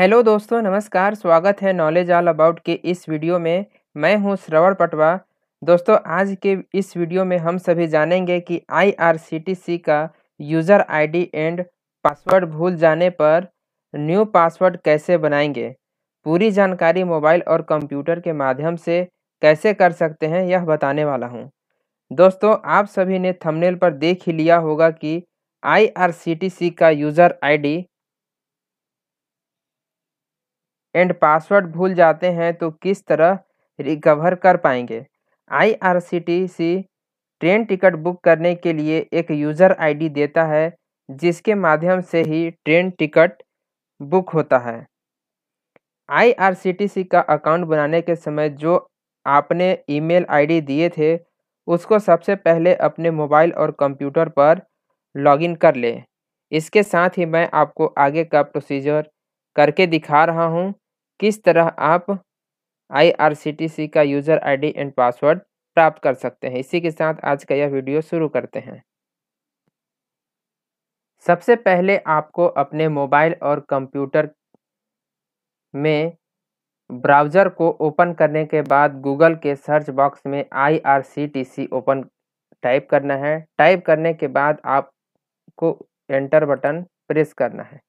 hello दोस्तों नमस्कार स्वागत है नॉलेज ऑल अबाउट के इस वीडियो में मैं हूं श्रवण पटवा दोस्तों आज के इस वीडियो में हम सभी जानेंगे कि आईआरसीटीसी का यूज़र आईडी एंड पासवर्ड भूल जाने पर न्यू पासवर्ड कैसे बनाएंगे पूरी जानकारी मोबाइल और कंप्यूटर के माध्यम से कैसे कर सकते हैं यह बताने वाला हूँ दोस्तों आप सभी ने थमनेल पर देख ही लिया होगा कि आई का यूज़र आई एंड पासवर्ड भूल जाते हैं तो किस तरह रिकवर कर पाएंगे आईआरसीटीसी ट्रेन टिकट बुक करने के लिए एक यूज़र आईडी देता है जिसके माध्यम से ही ट्रेन टिकट बुक होता है आईआरसीटीसी का अकाउंट बनाने के समय जो आपने ईमेल आईडी दिए थे उसको सबसे पहले अपने मोबाइल और कंप्यूटर पर लॉगिन कर लें इसके साथ ही मैं आपको आगे का प्रोसीजर करके दिखा रहा हूँ किस तरह आप आई का यूज़र आईडी एंड पासवर्ड प्राप्त कर सकते हैं इसी के साथ आज का यह वीडियो शुरू करते हैं सबसे पहले आपको अपने मोबाइल और कंप्यूटर में ब्राउज़र को ओपन करने के बाद गूगल के सर्च बॉक्स में आई ओपन टाइप करना है टाइप करने के बाद आपको एंटर बटन प्रेस करना है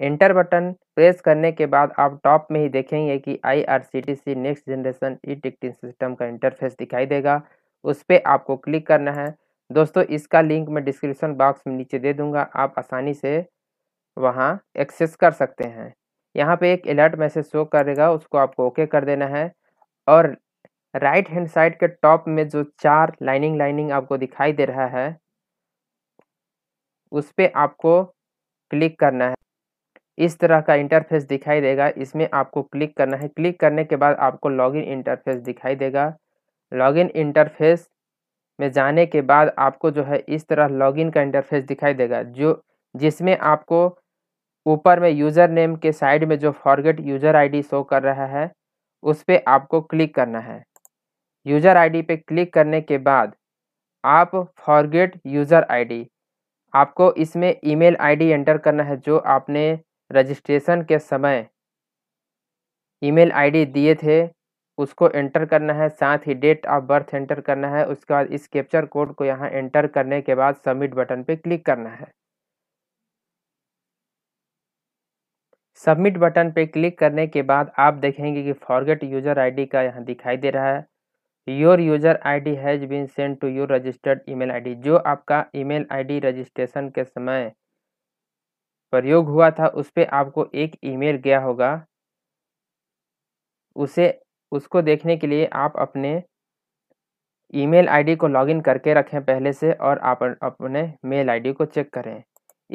एंटर बटन प्रेस करने के बाद आप टॉप में ही देखेंगे कि I R C T C next generation e ticketing system का इंटरफेस दिखाई देगा उस पर आपको क्लिक करना है दोस्तों इसका लिंक मैं डिस्क्रिप्शन बॉक्स में नीचे दे दूंगा आप आसानी से वहाँ एक्सेस कर सकते हैं यहाँ पे एक अलर्ट मैसेज शो करेगा उसको आपको ओके कर देना है और राइट हैंड साइड के टॉप में जो चार लाइनिंग लाइनिंग आपको दिखाई दे रहा है उस पर आपको क्लिक करना है इस तरह का इंटरफेस दिखाई देगा इसमें आपको क्लिक करना है क्लिक करने के बाद आपको लॉगिन इंटरफेस दिखाई देगा लॉगिन इंटरफेस में जाने के बाद आपको जो है इस तरह लॉगिन का इंटरफेस दिखाई देगा जो जिसमें आपको ऊपर में यूज़र नेम के साइड में जो फॉरगेट यूज़र आईडी शो कर रहा है उस पर आपको क्लिक करना है यूज़र आईडी पे क्लिक करने के बाद आप फॉरगेट यूज़र आईडी आपको इसमें ईमेल आईडी एंटर करना है जो आपने रजिस्ट्रेशन के समय ईमेल आईडी दिए थे उसको एंटर करना है साथ ही डेट ऑफ बर्थ एंटर करना है उसके बाद इस कैप्चर कोड को यहाँ एंटर करने के बाद सबमिट बटन पे क्लिक करना है सबमिट बटन पे क्लिक करने के बाद आप देखेंगे कि फॉरगेट यूज़र आईडी का यहाँ दिखाई दे रहा है your user ID has been send to your registered email ID जो आपका ईमेल आईडी रजिस्ट्रेशन के समय प्रयोग हुआ था उस पर आपको एक ईमेल गया होगा उसे उसको देखने के लिए आप अपने ईमेल आईडी को लॉगिन करके रखें पहले से और आप अपने मेल आईडी को चेक करें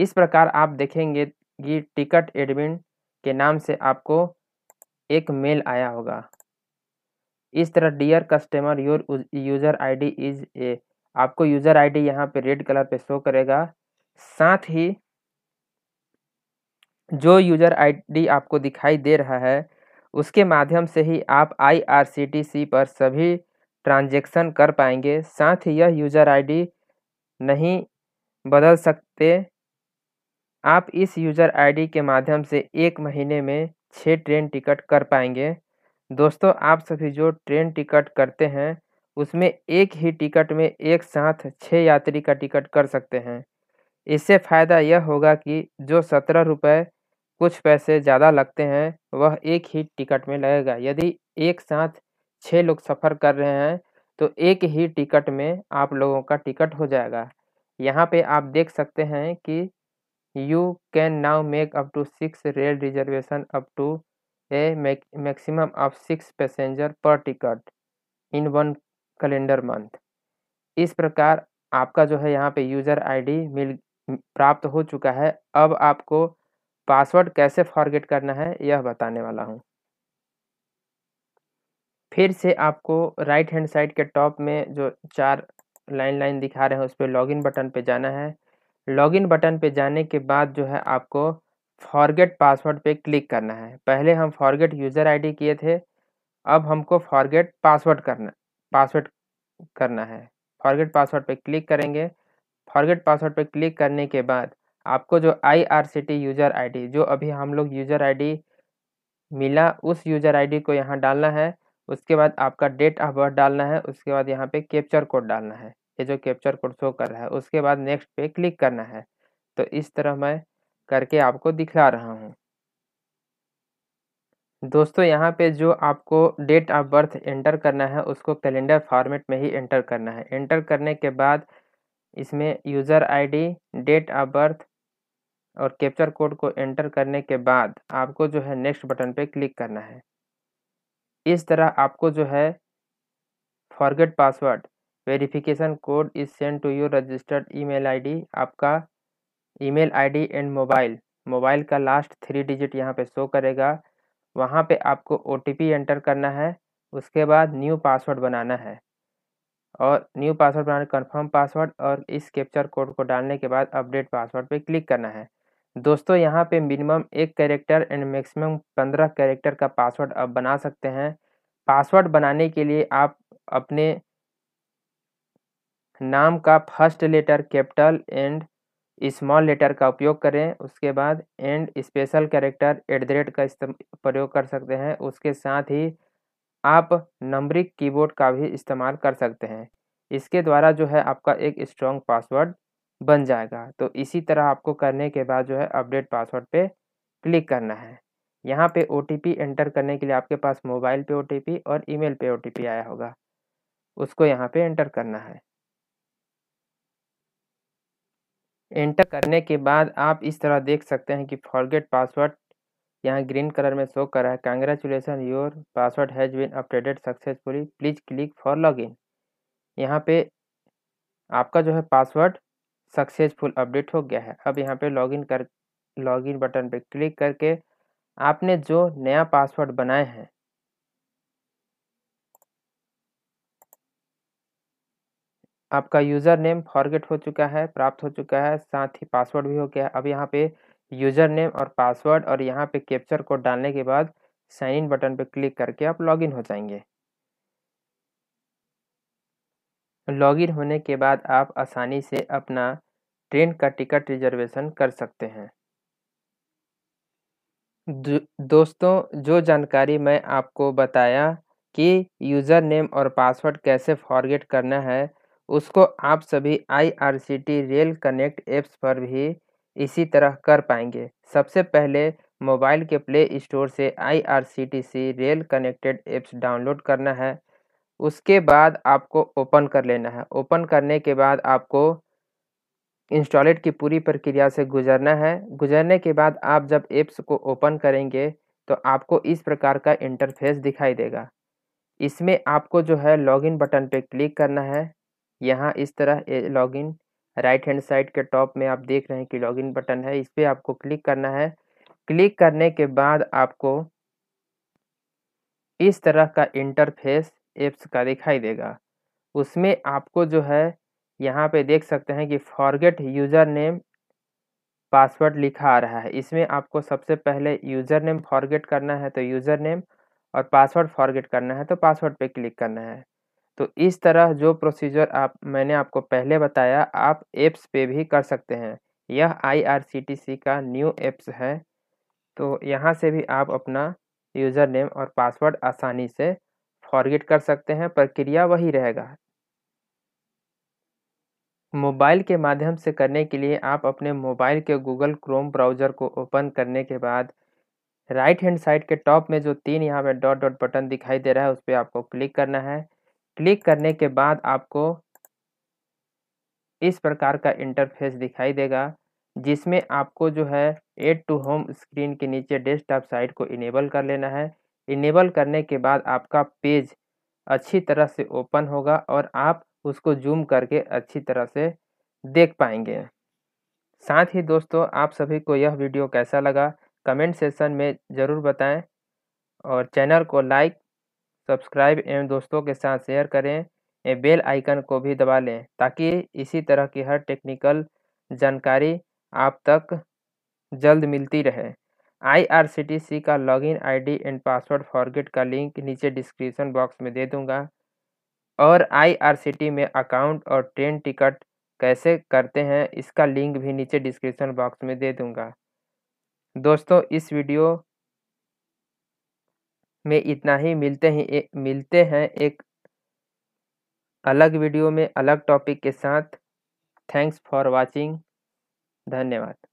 इस प्रकार आप देखेंगे कि टिकट एडमिन के नाम से आपको एक मेल आया होगा इस तरह dear customer your user ID is a आपको यूज़र आईडी यहाँ पर रेड कलर पे शो करेगा साथ ही जो यूज़र आईडी आपको दिखाई दे रहा है उसके माध्यम से ही आप आईआरसीटीसी पर सभी ट्रांजेक्शन कर पाएंगे साथ ही यह यूज़र आईडी नहीं बदल सकते आप इस यूज़र आईडी के माध्यम से एक महीने में छः ट्रेन टिकट कर पाएंगे दोस्तों आप सभी जो ट्रेन टिकट करते हैं उसमें एक ही टिकट में एक साथ छः यात्री का टिकट कर सकते हैं इससे फ़ायदा यह होगा कि जो सत्रह रुपये कुछ पैसे ज़्यादा लगते हैं वह एक ही टिकट में लगेगा यदि एक साथ छः लोग सफ़र कर रहे हैं तो एक ही टिकट में आप लोगों का टिकट हो जाएगा यहाँ पे आप देख सकते हैं कि you can now make up to six rail reservation up to a maximum of six passenger per ticket in one calendar month इस प्रकार आपका जो है यहाँ पे यूज़र आईडी मिल प्राप्त हो चुका है अब आपको पासवर्ड कैसे फॉरगेट करना है यह बताने वाला हूँ फिर से आपको राइट हैंड साइड के टॉप में जो चार लाइन लाइन दिखा रहे हैं उस पर लॉगिन बटन पे जाना है लॉगिन बटन पे जाने के बाद जो है आपको फॉरगेट पासवर्ड पे क्लिक करना है पहले हम फॉरगेट यूज़र आईडी किए थे अब हमको फॉरगेट पासवर्ड करना पासवर्ड करना है फॉरगेट पासवर्ड पे क्लिक करेंगे फॉरगेट पासवर्ड पे क्लिक करने के बाद आपको जो I R C T C आईडी जो अभी हम लोग यूज़र आईडी मिला उस यूज़र आईडी को यहाँ डालना है उसके बाद आपका डेट ऑफ बर्थ डालना है उसके बाद यहाँ पे कैप्चर कोड डालना है ये जो कैप्चर कोड शो कर रहा है उसके बाद नेक्स्ट पे क्लिक करना है तो इस तरह मैं करके आपको दिखला रहा हूँ दोस्तों यहाँ पे जो आपको डेट ऑफ बर्थ एंटर करना है उसको कैलेंडर फॉर्मेट में ही एंटर करना है एंटर करने के बाद इसमें user ID date of birth और कैप्चर कोड को एंटर करने के बाद आपको जो है नेक्स्ट बटन पे क्लिक करना है इस तरह आपको जो है forget password verification code is send to your registered email ID आपका email ID and mobile mobile का लास्ट थ्री डिजिट यहाँ पे शो करेगा वहाँ पे आपको ओ एंटर करना है उसके बाद न्यू पासवर्ड बनाना है और न्यू पासवर्ड बनाने कन्फर्म पासवर्ड और इस कैप्चर कोड को डालने के बाद अपडेट पासवर्ड पे क्लिक करना है दोस्तों यहाँ पे मिनिमम एक कैरेक्टर एंड मैक्सिमम पंद्रह कैरेक्टर का पासवर्ड आप बना सकते हैं पासवर्ड बनाने के लिए आप अपने नाम का first letter capital and small letter का उपयोग करें उसके बाद and special character at the rate का प्रयोग कर सकते हैं उसके साथ ही आप नंबरिक कीबोर्ड का भी इस्तेमाल कर सकते हैं इसके द्वारा जो है आपका एक स्ट्रॉन्ग पासवर्ड बन जाएगा तो इसी तरह आपको करने के बाद जो है अपडेट पासवर्ड पे क्लिक करना है यहाँ पे ओ एंटर करने के लिए आपके पास मोबाइल पे ओ और ईमेल पे ओ आया होगा उसको यहाँ पे एंटर करना है एंटर करने के बाद आप इस तरह देख सकते हैं कि फॉरगेट पासवर्ड यहाँ ग्रीन कलर में शो कर रहा है congratulation your password has been updated successfully please click for in यहाँ पे आपका जो है पासवर्ड सक्सेसफुल अपडेट हो गया है अब यहाँ पे लॉगिन कर लॉगिन बटन पे क्लिक करके आपने जो नया पासवर्ड बनाए हैं आपका यूज़र नेम फॉरगेट हो चुका है प्राप्त हो चुका है साथ ही पासवर्ड भी हो गया है अब यहाँ पे यूज़र नेम और पासवर्ड और यहाँ पे कैप्चर कोड डालने के बाद साइन इन बटन पर क्लिक करके आप लॉगिन हो जाएंगे लॉगिन होने के बाद आप आसानी से अपना ट्रेन का टिकट रिजर्वेशन कर सकते हैं दोस्तों जो जानकारी मैं आपको बताया कि यूज़र नेम और पासवर्ड कैसे फॉरगेट करना है उसको आप सभी टी रेल कनेक्ट ऐप्स पर भी इसी तरह कर पाएंगे सबसे पहले मोबाइल के प्ले स्टोर से C rail connected apps download करना है उसके बाद आपको ओपन कर लेना है ओपन करने के बाद आपको इंस्टॉलेट की पूरी प्रक्रिया से गुजरना है गुजरने के बाद आप जब एप्स को ओपन करेंगे तो आपको इस प्रकार का इंटरफेस दिखाई देगा इसमें आपको जो है लॉगिन बटन पे क्लिक करना है यहाँ इस तरह लॉगिन राइट हैंड साइड के टॉप में आप देख रहे हैं कि लॉगिन बटन है इस पर आपको क्लिक करना है क्लिक करने के बाद आपको इस तरह का इंटरफेस एप्स का दिखाई देगा उसमें आपको जो है यहाँ पे देख सकते हैं कि फॉरगेट यूज़र नेम पासवर्ड लिखा आ रहा है इसमें आपको सबसे पहले यूज़र नेम फॉरगेट करना है तो यूज़र नेम और पासवर्ड फॉरगेट करना है तो पासवर्ड पे क्लिक करना है तो इस तरह जो प्रोसीजर आप मैंने आपको पहले बताया आप एप्स पे भी कर सकते हैं यह आईआरसीटीसी का न्यू एप्स है तो यहाँ से भी आप अपना यूज़र नेम और पासवर्ड आसानी से फॉरगेट कर सकते हैं प्रक्रिया वही रहेगा मोबाइल के माध्यम से करने के लिए आप अपने मोबाइल के गूगल क्रोम ब्राउज़र को ओपन करने के बाद राइट हैंड साइड के टॉप में जो तीन यहाँ पे डॉट डॉट बटन दिखाई दे रहा है उस पर आपको क्लिक करना है क्लिक करने के बाद आपको इस प्रकार का इंटरफेस दिखाई देगा जिसमें आपको जो है एड टू होम स्क्रीन के नीचे डेस्कटॉप साइट को इनेबल कर लेना है इनेबल करने के बाद आपका पेज अच्छी तरह से ओपन होगा और आप उसको जूम करके अच्छी तरह से देख पाएंगे साथ ही दोस्तों आप सभी को यह वीडियो कैसा लगा कमेंट सेशन में ज़रूर बताएं और चैनल को लाइक सब्सक्राइब एवं दोस्तों के साथ शेयर करें एवं बेल आइकन को भी दबा लें ताकि इसी तरह की हर टेक्निकल जानकारी आप तक जल्द मिलती रहे आईआरसीटीसी का login ID and password forget का लिंक नीचे डिस्क्रिप्शन बॉक्स में दे दूंगा और आईआरसीटी में अकाउंट और ट्रेन टिकट कैसे करते हैं इसका लिंक भी नीचे डिस्क्रिप्शन बॉक्स में दे दूंगा दोस्तों इस वीडियो में इतना ही मिलते ही ए, मिलते हैं एक अलग वीडियो में अलग टॉपिक के साथ थैंक्स फॉर वॉचिंग धन्यवाद